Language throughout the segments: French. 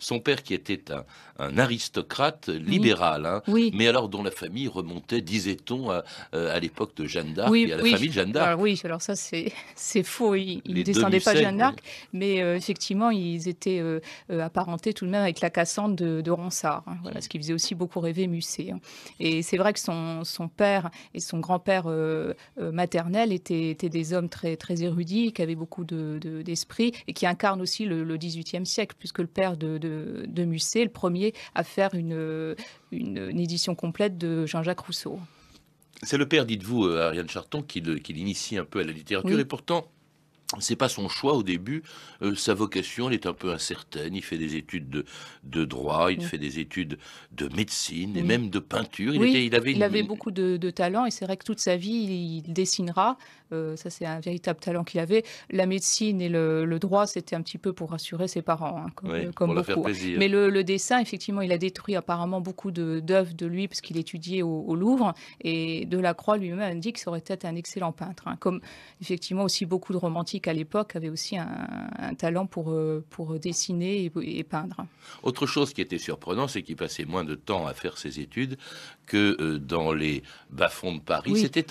Son père, qui était un, aristocrate libéral, hein, mais alors dont la famille remontait, disait-on, à, euh, l'époque de Jeanne d'Arc oui, à la famille de Jeanne d'Arc. Ah oui, alors ça c'est, faux, ils ne descendaient pas de Jeanne d'Arc, mais euh, effectivement ils étaient euh, apparentés tout de même avec la cassante de, de Ronsard, hein, voilà, mm. ce qui faisait aussi beaucoup rêver Musset. Hein. Et c'est vrai que son, son père et son grand-père maternel étaient, des hommes très, très érudits, qui avaient beaucoup de, d'esprit et qui incarnent aussi le, le XVIIIe siècle, puisque le père de de, Musset, le premier à faire une, une, édition complète de Jean-Jacques Rousseau. C'est le père, dites-vous, euh, Ariane Charton, qui l'initie un peu à la littérature, et pourtant, c'est pas son choix au début. Euh, sa vocation, elle est un peu incertaine. Il fait des études de, de droit, il fait des études de médecine et même de peinture. Il, il, avait, avait, beaucoup de, talent et c'est vrai que toute sa vie, il dessinera. Euh, ça, c'est un véritable talent qu'il avait. La médecine et le, droit, c'était un petit peu pour rassurer ses parents, hein, euh, comme, pour hein. Mais le, dessin, effectivement, il a détruit apparemment beaucoup d'œuvres de, lui parce qu'il étudiait au, Louvre et Delacroix lui-même a dit que ça aurait été un excellent peintre, hein, comme effectivement aussi beaucoup de romantiques à l'époque, avait aussi un, talent pour, euh, pour dessiner et, peindre. Autre chose qui était surprenant, c'est qu'il passait moins de temps à faire ses études que euh, dans les bas-fonds de Paris. C'était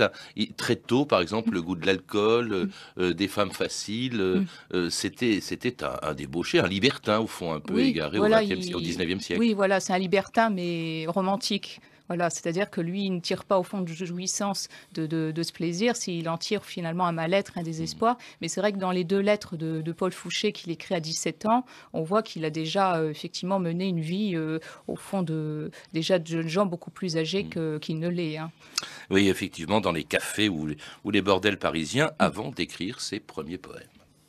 très tôt, par exemple, le goût de l'alcool, euh, des femmes faciles. Mm. c'était c'était un, débauché, un libertin, au fond, un peu égaré au, au 19e siècle. Oui, voilà, c'est un libertin, mais romantique. Voilà, c'est-à-dire que lui, il ne tire pas au fond de jouissance de, ce plaisir, s'il en tire finalement un mal-être, un désespoir. Mm. Mais c'est vrai que dans les deux lettres de, Paul Fouché qu'il écrit à 17 ans, on voit qu'il a déjà euh, effectivement mené une vie euh, au fond de déjà de jeunes gens beaucoup plus âgés mm. que, qu'il ne l'est. Hein. Oui, effectivement, dans les cafés ou les bordels parisiens, mm. avant d'écrire ses premiers poèmes.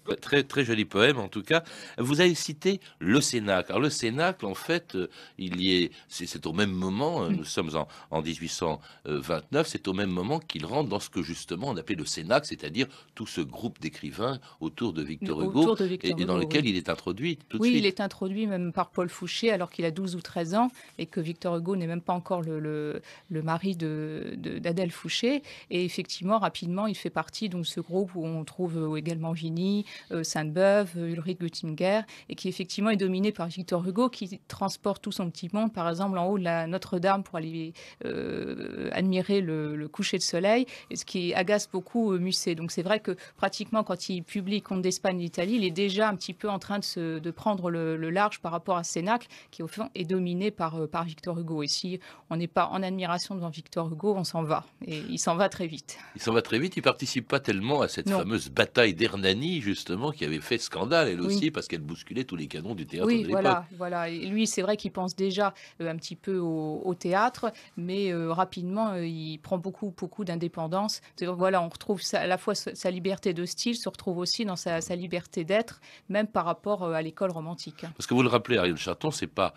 Bah, très, très joli poème en tout cas. Vous avez cité le Cénacle. Alors le Cénacle, en fait, euh, il y est, c'est au même moment, euh, nous sommes en, 1829, c'est au même moment qu'il rentre dans ce que justement on appelait le Cénacle, c'est-à-dire tout ce groupe d'écrivains autour de Victor Hugo, et, dans lequel il est introduit oui, il est introduit même par Paul Fouché alors qu'il a 12 ou 13 ans et que Victor Hugo n'est même pas encore le, mari d'Adèle de, d'Adèle Fouché. Et effectivement, rapidement, il fait partie donc ce groupe où on trouve euh, également Vigny, euh, Sainte-Beuve, euh, Ulrich Göttinger, et qui effectivement est dominé par Victor Hugo, qui transporte tout son petit monde, par exemple en haut de la Notre-Dame pour aller euh, admirer le, coucher de soleil, et ce qui agace beaucoup Musset. Donc c'est vrai que pratiquement quand il publie Comte d'Espagne et d'Italie, il est déjà un petit peu en train de, se, prendre le, large par rapport à Sénac, qui au fond est dominé par, par Victor Hugo. Et si on n'est pas en admiration devant Victor Hugo, on s'en va. Et il s'en va très vite. Il s'en va très vite, il participe pas tellement à cette fameuse bataille d'Hernani, justement qui avait fait scandale, elle aussi, parce qu'elle bousculait tous les canons du théâtre de l'époque. Voilà, voilà. Et lui, c'est vrai qu'il pense déjà euh, un petit peu au, théâtre, mais euh, rapidement, euh, il prend beaucoup, beaucoup d'indépendance. Voilà, on retrouve à la fois sa liberté de style, se retrouve aussi dans sa, liberté d'être, même par rapport à l'école romantique. Parce que vous le rappelez, Ariel Chaton, c'est pas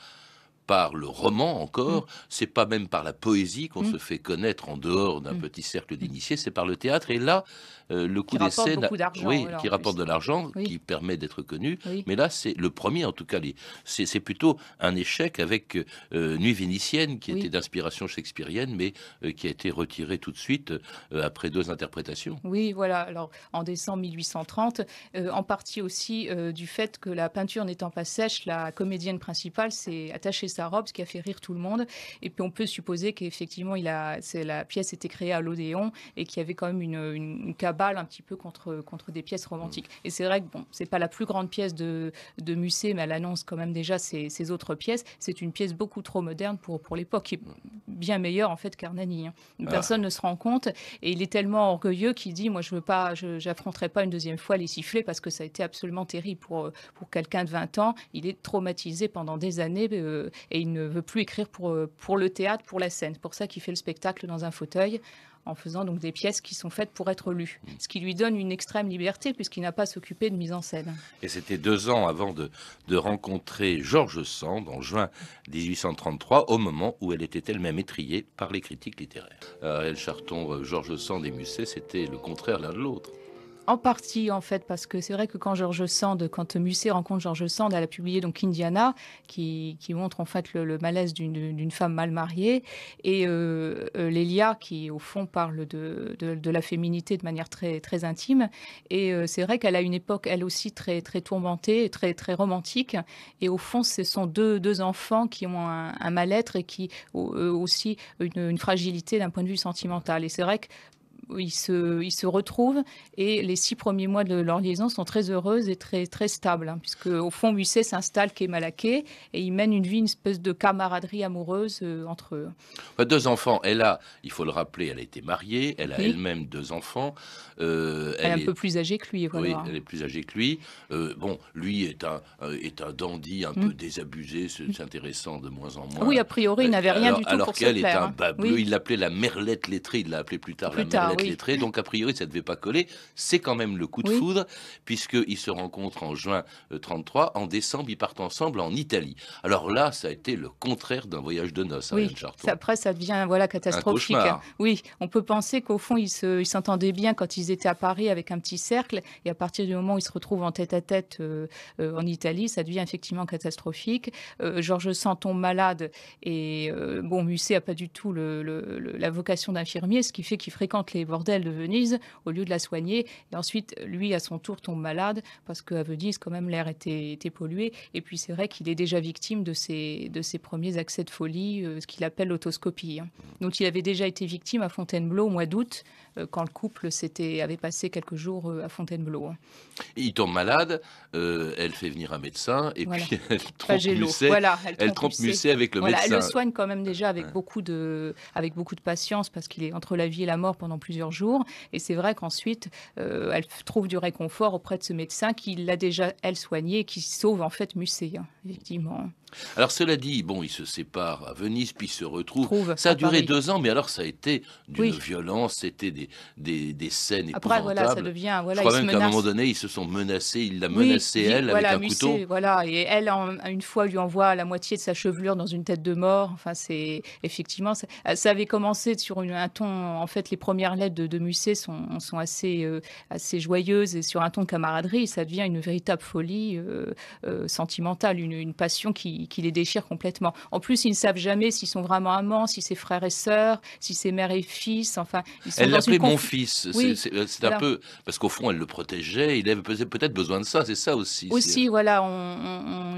par le roman encore, mm. c'est pas même par la poésie qu'on mm. se fait connaître en dehors d'un mm. petit cercle d'initiés, c'est par le théâtre. Et là, euh, le coup d'essai, oui, qui rapporte de l'argent, qui permet d'être connu. Mais là, c'est le premier, en tout cas, c'est plutôt un échec avec euh, Nuit vénitienne, qui était d'inspiration shakespearienne, mais euh, qui a été retirée tout de suite après deux interprétations. Oui, voilà. Alors, en décembre 1830, en partie aussi du fait que la peinture n'étant pas sèche, la comédienne principale s'est attachée sa ce qui a fait rire tout le monde. Et puis on peut supposer qu'effectivement, il a, la pièce était créée à l'Odéon et qu'il y avait quand même une, cabale un petit peu contre, contre des pièces romantiques. Mm. Et c'est vrai que bon, c'est pas la plus grande pièce de, Musset, mais elle annonce quand même déjà ses, autres pièces. C'est une pièce beaucoup trop moderne pour, l'époque, qui est bien meilleure en fait qu'Arnani. Hein. Ah. Personne ne se rend compte et il est tellement orgueilleux qu'il dit moi je veux pas, j'affronterai pas une deuxième fois les sifflets parce que ça a été absolument terrible pour, quelqu'un de 20 ans. Il est traumatisé pendant des années euh, et il ne veut plus écrire pour, euh, pour le théâtre, pour la scène. C'est pour ça qu'il fait le spectacle dans un fauteuil en faisant donc des pièces qui sont faites pour être lues, mm. ce qui lui donne une extrême liberté puisqu'il n'a pas à s'occuper de mise en scène. Et c'était deux ans avant de, rencontrer Georges Sand en juin 1833, au moment où elle était elle-même étriée par les critiques littéraires. Euh, elle Charton, euh, Georges Sand et Musset, c'était le contraire l'un de l'autre. En partie, en fait, parce que c'est vrai que quand George Sand, quand Musset rencontre George Sand, elle a publié donc Indiana, qui, montre en fait le, malaise d'une femme mal mariée, et euh, euh, Lélia, qui au fond parle de, la féminité de manière très, très intime. Et euh, c'est vrai qu'elle a une époque, elle aussi, très, très tourmentée, très, très romantique. Et au fond, ce sont deux, deux enfants qui ont un, mal-être et qui aussi une, une fragilité d'un point de vue sentimental. Et c'est vrai que ils se, se retrouvent et les six premiers mois de leur liaison sont très heureuses et très, très stables, hein, puisque au fond, Musset s'installe qu'est Malaké et ils mènent une vie, une espèce de camaraderie amoureuse euh, entre eux. deux enfants, elle a, il faut le rappeler, elle a été mariée, elle a elle-même deux enfants. Euh, elle, est un peu plus âgée que lui, voilà. Oui, elle est plus âgée que lui. Euh, bon, lui est un, est un dandy un peu hmm. désabusé, hmm. c'est intéressant de moins en moins. Oui, a priori, il n'avait rien du tout pour Alors qu'elle est un hein. babou, il l'appelait la merlette lettrée, il l'a appelée plus tard la tard, ah donc a priori ça ne devait pas coller. C'est quand même le coup de foudre puisque puisqu'ils se rencontrent en juin 33. Euh, en décembre, ils partent ensemble en Italie. Alors là, ça a été le contraire d'un voyage de noces, hein, après, ça devient voilà, catastrophique. Oui, on peut penser qu'au fond, ils s'entendaient bien quand ils étaient à Paris avec un petit cercle, et à partir du moment où ils se retrouvent en tête à tête euh, euh, en Italie, ça devient effectivement catastrophique. Georges Santon malade, et bon, Musset n'a pas du tout la vocation d'infirmier, ce qui fait qu'il fréquente les bordel de Venise au lieu de la soigner. Et ensuite, lui, à son tour, tombe malade parce que à Venise, quand même, l'air était, pollué. Et puis, c'est vrai qu'il est déjà victime de ses, de ses premiers accès de folie, euh, ce qu'il appelle l'autoscopie. dont hein. Donc, il avait déjà été victime à Fontainebleau au mois d'août, euh, quand le couple avait passé quelques jours euh, à Fontainebleau. Hein. Il tombe malade, elle fait venir un médecin, et puis elle trompe Musset. Voilà, elle, avec le médecin. Elle le soigne quand même déjà avec, beaucoup, de, avec beaucoup de patience, parce qu'il est entre la vie et la mort pendant plus jours. Et c'est vrai qu'ensuite, euh, elle trouve du réconfort auprès de ce médecin qui l'a déjà, elle, soignée et qui sauve en fait Musset. Hein. Alors cela dit, bon, ils se séparent à Venise, puis se retrouvent. ça a duré deux ans, mais alors ça a été d'une violence, c'était des, des, des, scènes épouvantables. Après, voilà, ça devient... Voilà, Je même qu'à un moment donné, ils se sont menacés, il l'a menacée, menacé, elle, avec un couteau. Voilà, et elle, à une fois, lui envoie la moitié de sa chevelure dans une tête de mort. Enfin, c'est... Effectivement, ça, avait commencé sur un ton... En fait, les premières lettres de, de Musset sont, sont assez, euh, assez joyeuses et sur un ton camaraderie. Ça devient une véritable folie euh, euh, sentimentale, une une, passion qui, les déchire complètement. En plus, ils ne savent jamais s'ils sont vraiment amants, si c'est frère et sœur, si c'est mère et fils. Enfin, ils sont elle l'appelait mon fils. c'est euh, un peu parce qu'au fond, elle le protégeait. Il avait peut-être besoin de ça. C'est ça aussi. Aussi, voilà,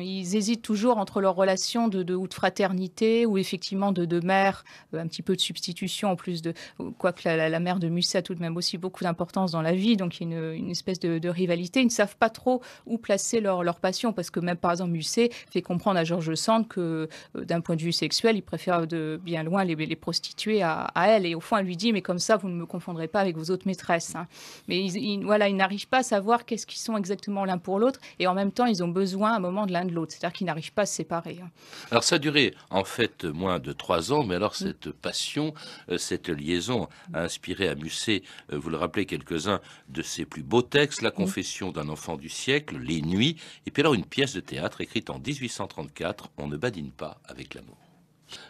ils hésitent toujours entre leur relation de, de ou de fraternité ou effectivement de, de mère, euh, un petit peu de substitution en plus de quoique la, la, mère de Musset a tout de même aussi beaucoup d'importance dans la vie. Donc il y a une espèce de, rivalité. Ils ne savent pas trop où placer leur, leur passion parce que même par exemple Musset fait comprendre à Georges Sand que euh, d'un point de vue sexuel, il préfère de bien loin les, les prostituées à, elle. Et au fond, elle lui dit, mais comme ça, vous ne me confondrez pas avec vos autres maîtresses. Hein. Mais ils, voilà, ils n'arrivent pas à savoir qu'est-ce qu'ils sont exactement l'un pour l'autre. Et en même temps, ils ont besoin à un moment de l'un de l'autre. C'est-à-dire qu'ils n'arrivent pas à se séparer. Hein. Alors ça a duré en fait moins de trois ans, mais alors cette passion, euh, cette liaison a inspiré à Musset, euh, vous le rappelez, quelques-uns de ses plus beaux textes, La confession d'un enfant du siècle, Les nuits, et puis alors une pièce de théâtre écrite en en 1834, on ne badine pas avec l'amour.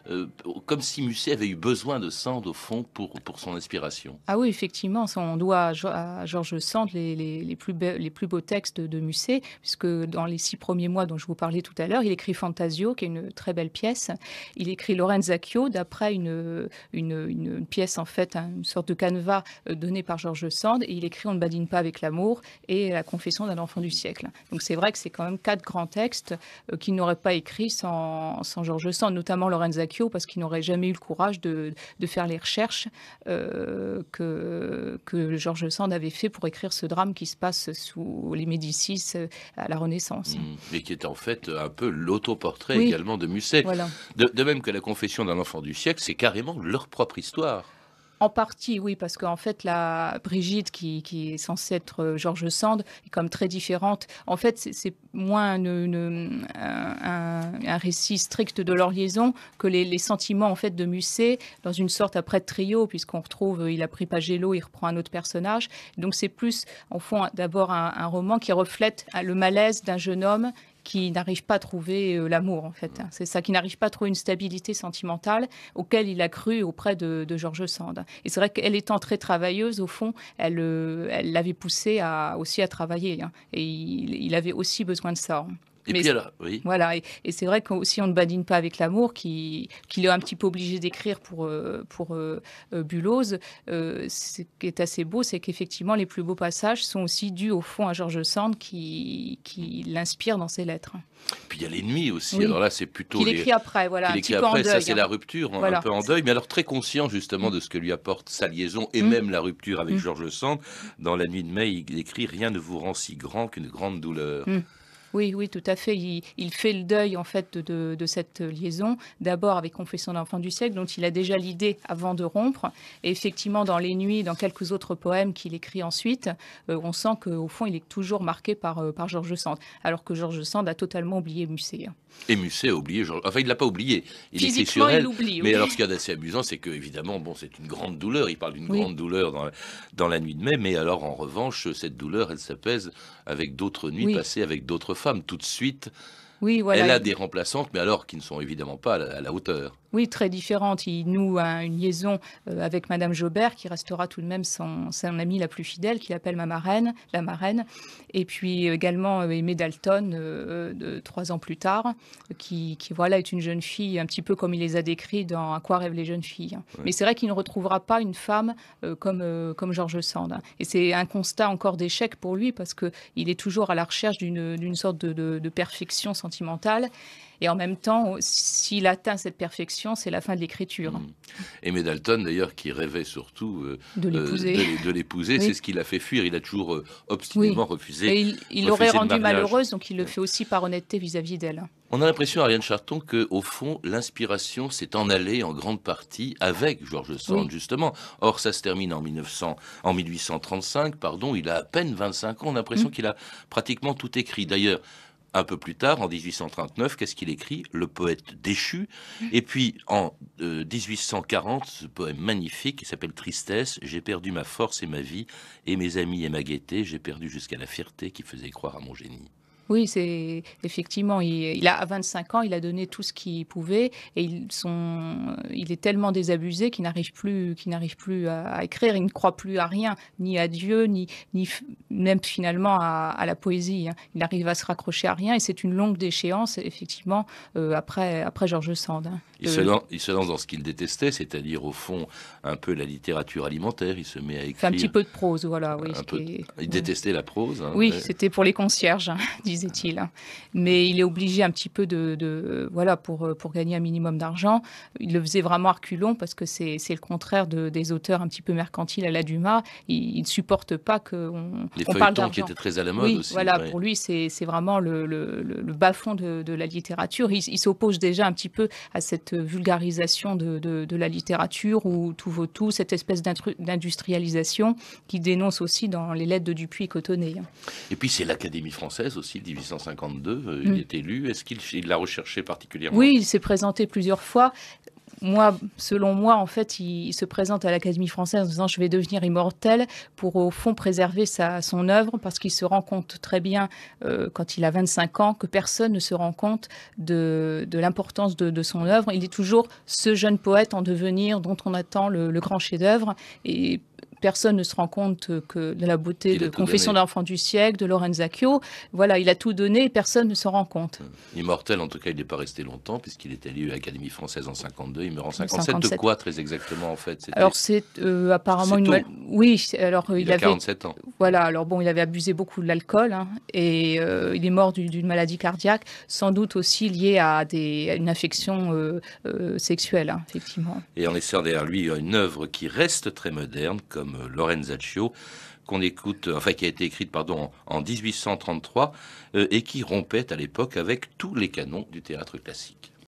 Euh, comme si Musset avait eu besoin de Sand au fond pour, pour son inspiration. Ah oui, effectivement, on doit à Georges Sand les, les, plus, les plus beaux textes de Musset, puisque dans les six premiers mois dont je vous parlais tout à l'heure, il écrit Fantasio, qui est une très belle pièce. Il écrit Lorenzacchio, d'après une, une, pièce, en fait, une sorte de canevas euh, donné par Georges Sand. Et il écrit On ne badine pas avec l'amour et La confession d'un enfant du siècle. Donc c'est vrai que c'est quand même quatre grands textes euh, qu'il n'aurait pas écrit sans, sans Georges Sand, notamment Lorenzaccio. Zacchio parce qu'il n'aurait jamais eu le courage de, de faire les recherches euh, que, que Georges Sand avait fait pour écrire ce drame qui se passe sous les Médicis euh, à la Renaissance. Et mmh. qui est en fait euh, un peu l'autoportrait également de Musset. de même que la confession d'un enfant du siècle, c'est carrément leur propre histoire. En partie, oui, parce qu'en fait, la Brigitte, qui, est censée être euh, Georges Sand, est comme très différente. En fait, c'est moins un, récit strict de leur liaison que les, sentiments en fait de Musset dans une sorte après trio, puisqu'on retrouve, euh, il a pris Pagello, il reprend un autre personnage. Donc c'est plus, en fond, d'abord un roman qui reflète euh, le malaise d'un jeune homme qui n'arrive pas à trouver euh, l'amour, en fait. Mm. C'est ça, qui n'arrive pas à trouver une stabilité sentimentale auquel il a cru auprès de, de George Sand. Et c'est vrai qu'elle étant très travailleuse, au fond, elle euh, l'avait poussé aussi à travailler. Hein. Et il, avait aussi besoin de ça. Hein. Et mais puis là, oui. Voilà, et, c'est vrai qu'aussi on ne badine pas avec l'amour, qu'il qui est un petit peu obligé d'écrire pour, euh, pour euh, euh, ce qui est assez beau, c'est qu'effectivement, les plus beaux passages sont aussi dus au fond à Georges Sand qui, qui l'inspire dans ses lettres. Puis il y a les nuits aussi. Alors là, c'est plutôt. il écrit après, voilà. Qu'il écrit après, ça c'est hein. la rupture, hein, un peu en deuil, mais alors très conscient justement de ce que lui apporte sa mm. liaison et mm. même la rupture avec mm. Georges Sand. Dans La nuit de mai, il écrit Rien ne vous rend si grand qu'une grande douleur. Oui, oui, tout à fait. Il, fait le deuil en fait de, cette liaison, d'abord avec Confession d'enfant du siècle, dont il a déjà l'idée avant de rompre. Et effectivement, dans Les Nuits, dans quelques autres poèmes qu'il écrit ensuite, euh, on sent qu'au fond, il est toujours marqué euh, par, Georges Sand, alors que Georges Sand a totalement oublié Musset. Hein. Et Musset a oublié Georges. Enfin, il l'a pas oublié. Il est Il oublie, mais alors, ce qui est a amusant, c'est que évidemment, bon, c'est une grande douleur. Il parle d'une grande douleur dans, la nuit de mai, mais alors, en revanche, cette douleur, elle s'apaise avec d'autres nuits passées, avec d'autres femme tout de suite. Oui, Elle a des remplaçantes, mais alors qui ne sont évidemment pas à la hauteur oui, très différente. Il noue une liaison euh, avec Madame Jobert, qui restera tout de même son, son amie la plus fidèle, qu'il appelle ma marraine, la marraine. Et puis également euh, Aimée Dalton, euh, de, trois ans plus tard, qui, voilà, est une jeune fille un petit peu comme il les a décrits dans À quoi rêvent les jeunes filles. Mais c'est vrai qu'il ne retrouvera pas une femme comme, comme George Sand. Et c'est un constat encore d'échec pour lui, parce qu'il est toujours à la recherche d'une sorte de, de perfection sentimentale. Et en même temps, s'il atteint cette perfection, c'est la fin de l'écriture. Hmm. Et Médalton, Dalton, d'ailleurs, qui rêvait surtout euh, euh, de l'épouser, c'est ce qui l'a fait fuir. Il a toujours euh, obstinément refusé. il, l'aurait rendu malheureuse, donc il le fait aussi par honnêteté vis-à-vis d'elle. On a l'impression, Ariane Charton, que au fond, l'inspiration s'est en allée en grande partie avec George Sand, justement. Or, ça se termine en, 1900, en 1835, pardon, il a à peine 25 ans. On a l'impression mm. qu'il a pratiquement tout écrit. D'ailleurs, un peu plus tard, en 1839, qu'est-ce qu'il écrit Le poète déchu. Et puis en 1840, euh, ce poème magnifique qui s'appelle Tristesse, j'ai perdu ma force et ma vie, et mes amis et ma gaieté, j'ai perdu jusqu'à la fierté qui faisait croire à mon génie. Oui, c'est effectivement, il, a à 25 ans, il a donné tout ce qu'il pouvait et il est tellement désabusé qu'il n'arrive plus, qu'il n'arrive plus à, écrire, il ne croit plus à rien, ni à Dieu, ni, ni même finalement à, la poésie. Hein. Il n'arrive à se raccrocher à rien et c'est une longue déchéance effectivement euh, après après Georges Sand. Hein. Il, se euh, lance, il se lance dans ce qu'il détestait, c'est-à-dire au fond un peu la littérature alimentaire. Il se met à écrire. un petit peu de prose, voilà. Oui, Il détestait la prose. Hein. oui, c'était pour les concierges disait-il. Mais il est obligé un petit peu de, voilà, pour, pour gagner un minimum d'argent. Il le faisait vraiment à reculons parce que c'est le contraire de, des auteurs un petit peu mercantiles à la Dumas. Il ne supporte pas que on parle d'argent. qui étaient très à la mode aussi. Voilà, pour lui, c'est vraiment le, le, bas-fond de, de, la littérature. Il, s'oppose déjà un petit peu à cette vulgarisation de, de la littérature où tout vaut tout, cette espèce d'industrialisation qu'il dénonce aussi dans les lettres de Dupuis et Cotonnet. Et puis c'est l'Académie française aussi 1852, euh, il mm. est élu. Est-ce qu'il l'a recherché particulièrement Oui, il s'est présenté plusieurs fois. Moi, selon moi, en fait, il, se présente à l'Académie française en disant je vais devenir immortel pour au fond préserver sa, son œuvre parce qu'il se rend compte très bien euh, quand il a 25 ans que personne ne se rend compte de, l'importance de, son œuvre. Il est toujours ce jeune poète en devenir dont on attend le, grand chef-d'œuvre et personne ne se rend compte que de la beauté de Confession d'enfant du siècle, de Lorenzacchio. Voilà, il a tout donné et personne ne s'en rend compte. Euh, immortel, en tout cas, il n'est pas resté longtemps puisqu'il est allé à l'Académie française en 52. Il meurt en 57. De quoi, très exactement, en fait Alors, c'est euh, apparemment une, oui, alors euh, il, avait, 47 ans. Voilà, alors bon, il avait abusé beaucoup de l'alcool hein, et euh, il est mort d'une maladie cardiaque, sans doute aussi liée à, des, une infection euh, sexuelle, hein, effectivement. Et en laissant derrière lui une œuvre qui reste très moderne, comme Lorenzaccio, qu'on écoute, enfin qui a été écrite pardon en 1833 et qui rompait à l'époque avec tous les canons du théâtre classique.